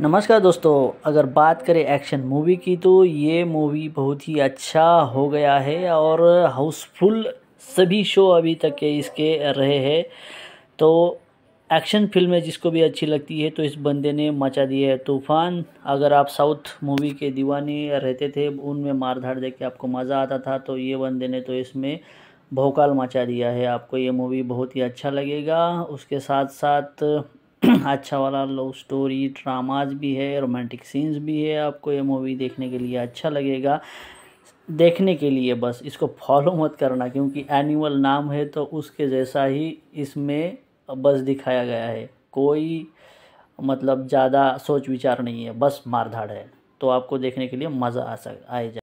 नमस्कार दोस्तों अगर बात करें एक्शन मूवी की तो ये मूवी बहुत ही अच्छा हो गया है और हाउसफुल सभी शो अभी तक के इसके रहे हैं तो एक्शन फिल्म है जिसको भी अच्छी लगती है तो इस बंदे ने मचा दिया है तूफ़ान अगर आप साउथ मूवी के दीवाने रहते थे उनमें मार धाड़ देख के आपको मज़ा आता था तो ये बंदे ने तो इसमें भोकाल मचा दिया है आपको ये मूवी बहुत ही अच्छा लगेगा उसके साथ साथ अच्छा वाला लव स्टोरी ड्रामाज भी है रोमांटिक सीन्स भी है आपको ये मूवी देखने के लिए अच्छा लगेगा देखने के लिए बस इसको फॉलो मत करना क्योंकि एनिमल नाम है तो उसके जैसा ही इसमें बस दिखाया गया है कोई मतलब ज़्यादा सोच विचार नहीं है बस मारधाड़ है तो आपको देखने के लिए मज़ा आ सक आए